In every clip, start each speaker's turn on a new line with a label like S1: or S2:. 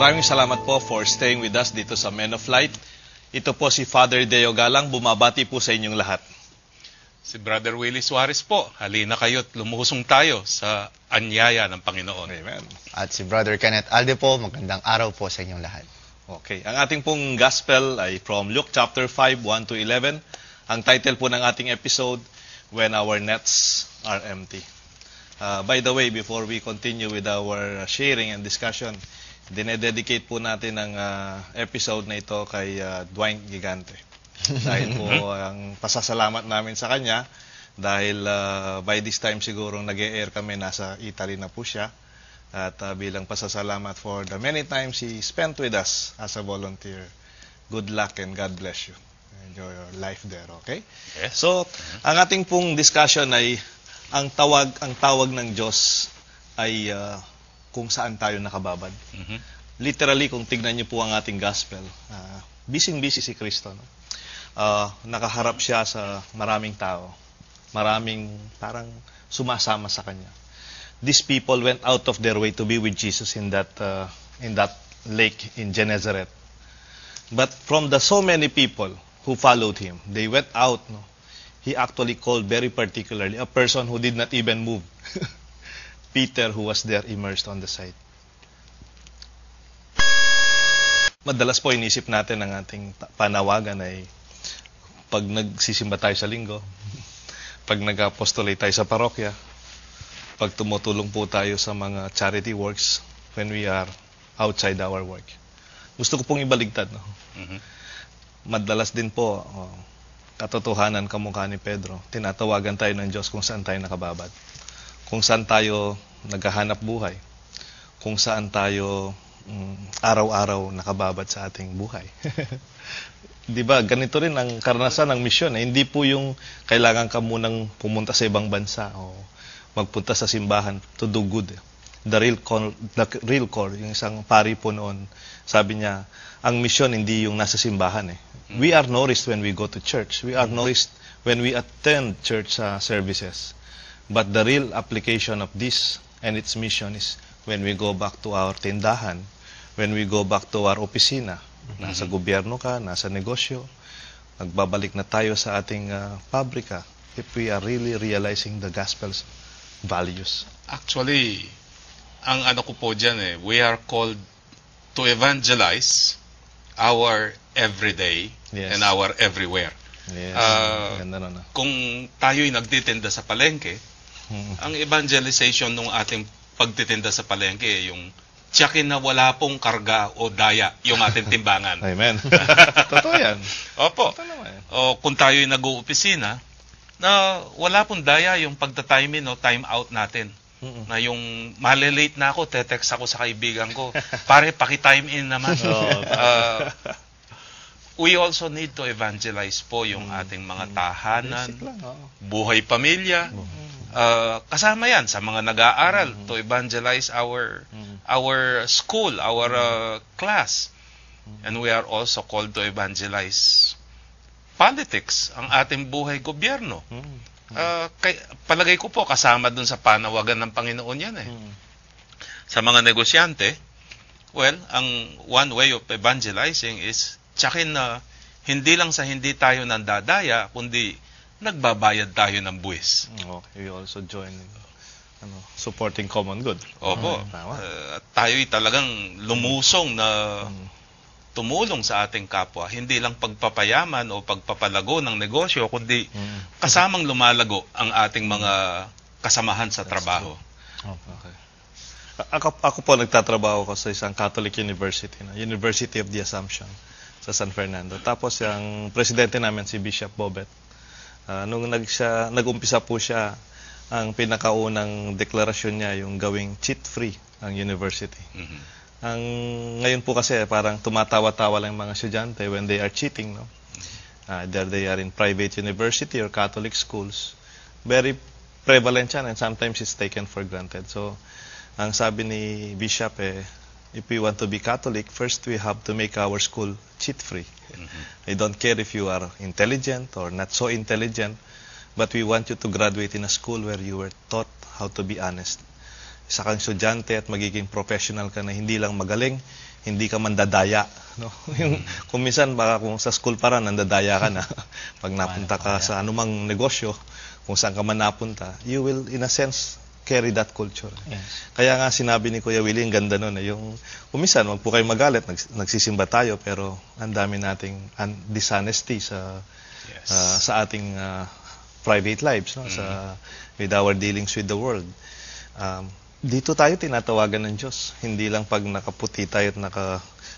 S1: Maraming salamat po for staying with us dito sa Men of Light. Ito po si Father Deo Galang, bumabati po sa
S2: inyong lahat. Si Brother Willie Suarez po, halina kayo at lumuhusong tayo sa
S1: anyaya ng Panginoon. Amen.
S3: At si Brother Kenneth Alde po, magandang araw po sa inyong lahat.
S1: Okay. Ang ating pong gospel ay from Luke chapter 5, 1 to 11. Ang title po ng ating episode, When Our Nets Are Empty. Uh, by the way, before we continue with our sharing and discussion, dinededicate po natin ang ah, episode na ito kay ah, Dwight Gigante. dahil po hmm? ang pasasalamat namin sa kanya dahil ah, by this time siguro nag air kami nasa Italy na po siya. At ah, bilang pasasalamat for the many times he spent with us as a volunteer. Good luck and God bless you. Enjoy your life there, okay? Yes. So, mm-hmm. ang ating pong discussion ay ang tawag ang tawag ng Diyos ay ah, kung saan tayo nakababad. Mm-hmm. Literally, kung tignan niyo po ang ating gospel, uh, busy-busy si Kristo. No? Uh, nakaharap siya sa maraming tao. Maraming parang sumasama sa kanya. These people went out of their way to be with Jesus in that uh, in that lake in Genezareth. But from the so many people who followed him, they went out. No? He actually called very particularly a person who did not even move. Peter who was there immersed on the site. Madalas po inisip natin ang ating panawagan ay pag nagsisimba tayo sa linggo, pag nag-apostolate tayo sa parokya, pag tumutulong po tayo sa mga charity works when we are outside our work. Gusto ko pong ibaligtad. No? Mm-hmm. Madalas din po, oh, katotohanan kamukha ni Pedro, tinatawagan tayo ng Diyos kung saan tayo nakababad kung saan tayo naghahanap buhay, kung saan tayo um, araw-araw nakababat sa ating buhay. 'Di ba? Ganito rin ang karanasan ng misyon. Eh. Hindi po yung kailangan ka munang pumunta sa ibang bansa o magpunta sa simbahan to do good. Eh. The real call, the real call, yung isang pari po noon, sabi niya, ang misyon hindi yung nasa simbahan eh. We are nourished when we go to church. We are nourished when we attend church uh, services. But the real application of this and its mission is when we go back to our tindahan, when we go back to our opisina, mm-hmm. nasa gobyerno ka, nasa negosyo, nagbabalik na tayo sa ating uh, pabrika if we are really realizing the gospel's values.
S2: Actually, ang ano ko po dyan eh, we are called to evangelize our everyday yes. and our everywhere. Yes. Uh, Ganda na. Ah. Kung tayo'y nagtitinda sa palengke, Hmm. Ang evangelization ng ating pagtitinda sa palengke, yung tsakin na wala pong karga o daya yung ating timbangan. Amen. Totoo yan. Opo. Totoo naman. O kung tayo'y nag-uopisina, na wala pong daya yung pagta-time in o time out natin. Mm-mm. na yung malilate na ako, tetext ako sa kaibigan ko, pare, paki-time in naman. uh, we also need to evangelize po yung mm. ating mga tahanan, lang, oh. buhay pamilya, mm uh, kasama yan sa mga nag-aaral mm-hmm. to evangelize our mm-hmm. our school, our uh, class. Mm-hmm. And we are also called to evangelize politics, ang ating buhay gobyerno. Mm-hmm. Uh, kay, palagay ko po kasama dun sa panawagan ng Panginoon yan eh. Mm-hmm. Sa mga negosyante, well, ang one way of evangelizing is tsakin na hindi lang sa hindi tayo nandadaya, kundi nagbabayad tayo ng buwis. Okay. Oh, We also join ano, supporting common good. Opo. Oh, tama. Uh, tayo'y talagang lumusong na mm. tumulong sa ating kapwa. Hindi lang pagpapayaman o pagpapalago ng negosyo, kundi mm. kasamang lumalago ang ating mga kasamahan sa trabaho.
S1: okay. Ako, ako po nagtatrabaho ko sa isang Catholic University, na University of the Assumption sa San Fernando. Tapos yung presidente namin si Bishop Bobet, Uh, nung nagsiya, nag-umpisa po siya, ang pinakaunang deklarasyon niya yung gawing cheat-free ang university. Mm-hmm. Ang ngayon po kasi parang tumatawa-tawa lang mga estudyante when they are cheating, no? Uh, mm-hmm. ah, either they are in private university or Catholic schools. Very prevalent yan and sometimes it's taken for granted. So, ang sabi ni Bishop eh, if we want to be Catholic, first we have to make our school cheat-free. Mm -hmm. I don't care if you are intelligent or not so intelligent, but we want you to graduate in a school where you were taught how to be honest. Isa kang estudyante at magiging professional ka na hindi lang magaling, hindi ka man dadaya. No? Yung, kung minsan, baka kung sa school para nandadaya ka na, pag napunta ka sa anumang negosyo, kung saan ka man napunta, you will, in a sense, carry that culture. Yes. Kaya nga sinabi ni Kuya Willie, ang ganda nun, eh, yung umisan, wag po kayo magalit, nags nagsisimba tayo, pero ang dami nating un- dishonesty sa yes. uh, sa ating uh, private lives, no? mm-hmm. sa with our dealings with the world. Um, dito tayo tinatawagan ng Diyos, hindi lang pag nakaputi tayo at naka,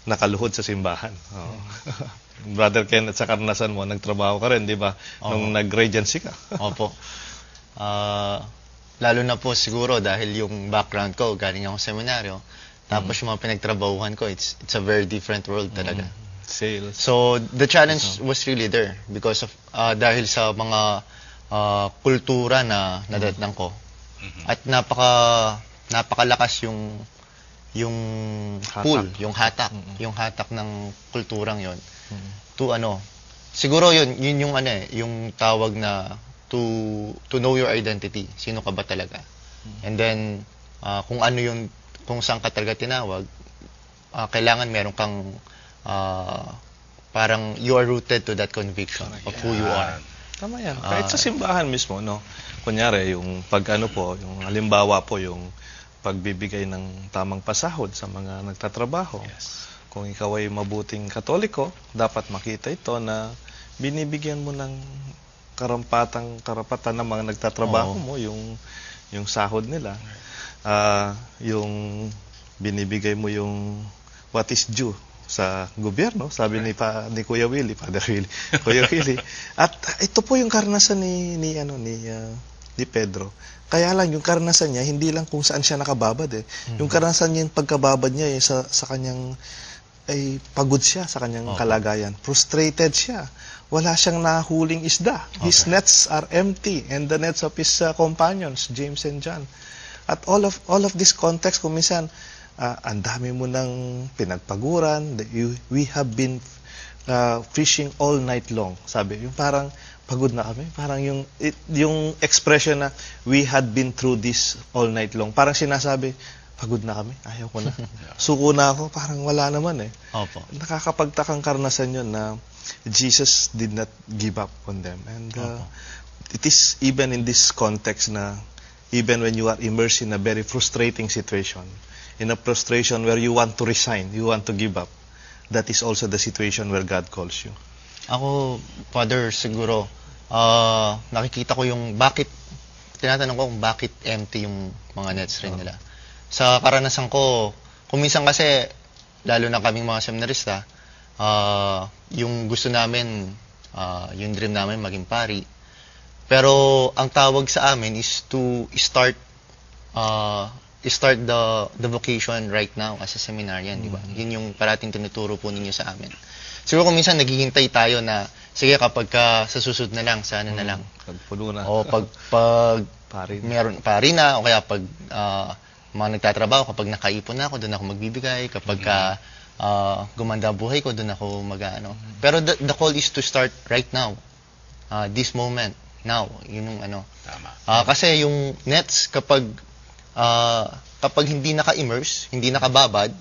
S1: nakaluhod sa simbahan. Oh. Mm-hmm. Brother Ken, at sa karnasan mo, nagtrabaho ka rin, di ba? Nung
S3: nag-regency ka. Opo. Uh, lalo na po siguro dahil yung background ko, galing akong seminaryo, tapos mm. yung mga pinagtrabahuhan ko, it's, it's a very different world mm. talaga. Sales. So, the challenge was really there because of, ah, dahil sa mga ah, kultura na nadatnan ko. Mm-hmm. At napaka, napakalakas yung, yung Hatak. pull, yung hatak, yung hatak ng kulturang yon to ano, siguro yun, yun yung ano eh, yung tawag na to to know your identity. Sino ka ba talaga? Hmm. And then uh, kung ano yung kung saan ka talaga tinawag, uh, kailangan meron kang uh, parang you are rooted to that conviction Tama of yan. who you are.
S1: Tama yan. Kahit uh, sa simbahan mismo, no? Kunyari, yung pag ano po, yung halimbawa po, yung pagbibigay ng tamang pasahod sa mga nagtatrabaho. Yes. Kung ikaw ay mabuting katoliko, dapat makita ito na binibigyan mo ng karampatang karapatan ng mga nagtatrabaho Oo. mo yung yung sahod nila uh, yung binibigay mo yung what is due sa gobyerno, sabi ni pa ni Kuya Willie, Father Willie, Kuya Willie. At ito po yung karanasan ni ni ano ni uh, ni Pedro. Kaya lang yung karanasan niya hindi lang kung saan siya nakababad eh. Mm-hmm. Yung karanasan niya yung pagkababad niya eh, sa sa kanyang ay pagod siya sa kanyang okay. kalagayan. Frustrated siya wala siyang nahuling isda. Okay. His nets are empty and the nets of his uh, companions, James and John. At all of all of this context, kung minsan, uh, ang dami mo nang pinagpaguran, that you, we have been uh, fishing all night long. Sabi, yung parang pagod na kami. Parang yung, it, yung expression na we had been through this all night long. Parang sinasabi, pagod na kami, ayaw ko na. Suko na ako, parang wala naman eh. Opo. Nakakapagtakang karanasan yon na Jesus did not give up on them. And uh, it is even in this context na even when you are immersed in a very frustrating situation, in a frustration where you want to resign, you want to give up, that is also the situation where God calls you.
S3: Ako, Father, siguro, uh, nakikita ko yung bakit, tinatanong ko kung bakit empty yung mga nets rin nila sa karanasan ko, kuminsan kasi, lalo na kaming mga seminarista, uh, yung gusto namin, uh, yung dream namin maging pari. Pero ang tawag sa amin is to start uh, start the the vocation right now as a seminarian, mm-hmm. di ba? Mm-hmm. Yun yung parating tinuturo po ninyo sa amin. Siguro kung minsan naghihintay tayo na sige kapag ka, sa susunod na lang, sana mm, na mm-hmm. lang. Pagpuno na. O pag pag pari. meron pari na o kaya pag uh, mga nagtatrabaho, kapag nakaipon na ako, doon ako magbibigay. Kapag ka, uh, gumanda buhay ko, doon ako mag ano. Pero the, the call is to start right now. Uh, this moment. Now. Yun yung ano. Tama. Uh, kasi yung nets, kapag uh, kapag hindi naka-immerse, hindi nakababad,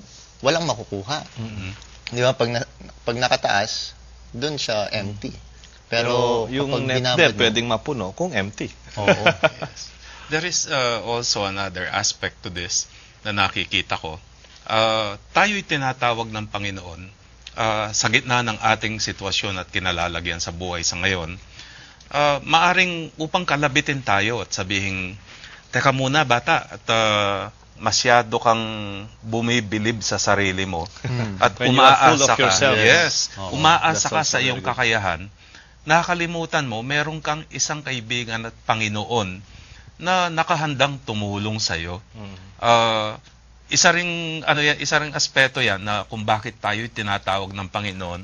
S3: walang makukuha. Mm-hmm. Di ba? Pag, na, pag nakataas, doon siya empty. Mm-hmm. Pero, Pero yung net pwedeng mapuno kung empty. Oo. yes
S2: there is uh, also another aspect to this na nakikita ko. Uh, tayo'y tinatawag ng Panginoon uh, sa gitna ng ating sitwasyon at kinalalagyan sa buhay sa ngayon. Uh, maaring upang kalabitin tayo at sabihin, Teka muna bata, at uh, masyado kang bumibilib sa sarili mo hmm. at umaasa ka. Yourself, yes. Oh, umaasa ka sa iyong kakayahan. Nakalimutan mo, meron kang isang kaibigan at Panginoon na nakahandang tumulong sa iyo. Mm. Mm-hmm. Uh, ah, isa ring ano yan, isa ring aspeto 'yan na kung bakit tayo tinatawag ng Panginoon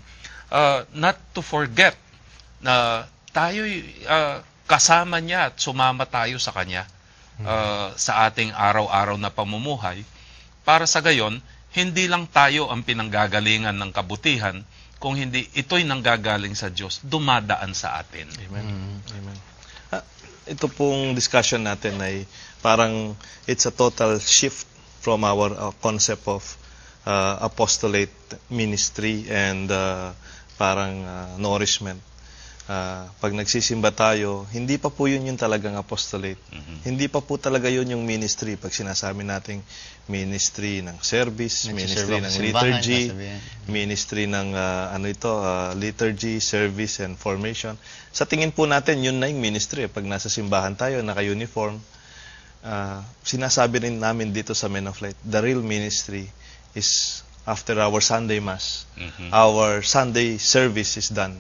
S2: uh, not to forget na tayo uh, ah, kasama niya at sumama tayo sa kanya uh, sa ating araw-araw na pamumuhay para sa gayon hindi lang tayo ang pinanggagalingan ng kabutihan kung hindi ito'y nanggagaling sa Diyos dumadaan sa atin. Amen.
S1: Mm-hmm. Amen ito pong discussion natin ay parang it's a total shift from our uh, concept of uh, apostolate ministry and uh, parang uh, nourishment uh, pag nagsisimba tayo, hindi pa po yun yung talagang apostolate. Mm-hmm. Hindi pa po talaga yun yung ministry. Pag sinasabi nating ministry ng service, mm-hmm. ministry ng liturgy, ministry ng ano ito, uh, liturgy, service, and formation. Sa tingin po natin, yun na yung ministry. Pag nasa simbahan tayo, naka-uniform, uh, sinasabi rin namin dito sa Men of Light, the real ministry is after our Sunday Mass. Mm-hmm. Our Sunday service is done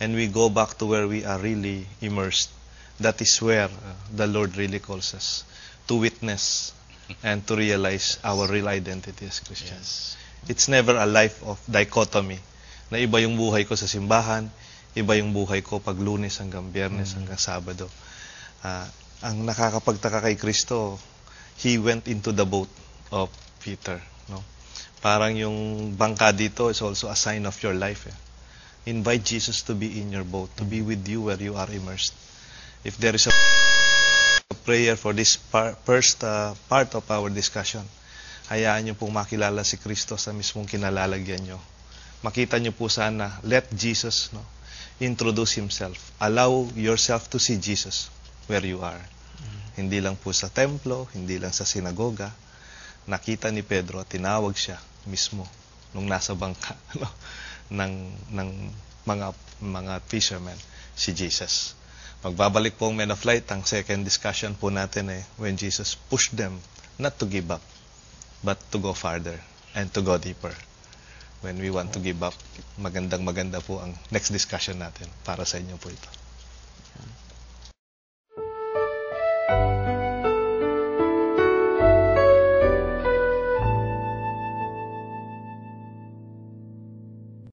S1: and we go back to where we are really immersed. That is where uh, the Lord really calls us to witness and to realize our real identity as Christians. Yes. It's never a life of dichotomy na iba yung buhay ko sa simbahan, iba yung buhay ko pag lunes hanggang biyernes mm hanggang sabado. Uh, ang nakakapagtaka kay Kristo, he went into the boat of Peter. No? Parang yung bangka dito is also a sign of your life. Eh invite Jesus to be in your boat, to be with you where you are immersed. If there is a prayer for this par- first uh, part of our discussion, hayaan niyo pong makilala si Kristo sa mismong kinalalagyan niyo. Makita niyo po sana, let Jesus no, introduce Himself. Allow yourself to see Jesus where you are. Mm-hmm. Hindi lang po sa templo, hindi lang sa sinagoga. Nakita ni Pedro at tinawag siya mismo nung nasa bangka. No? ng, ng mga, mga fishermen, si Jesus. Magbabalik po ang Men of Light, ang second discussion po natin eh, when Jesus pushed them not to give up, but to go farther and to go deeper. When we want to give up, magandang maganda po ang next discussion natin para sa inyo po ito.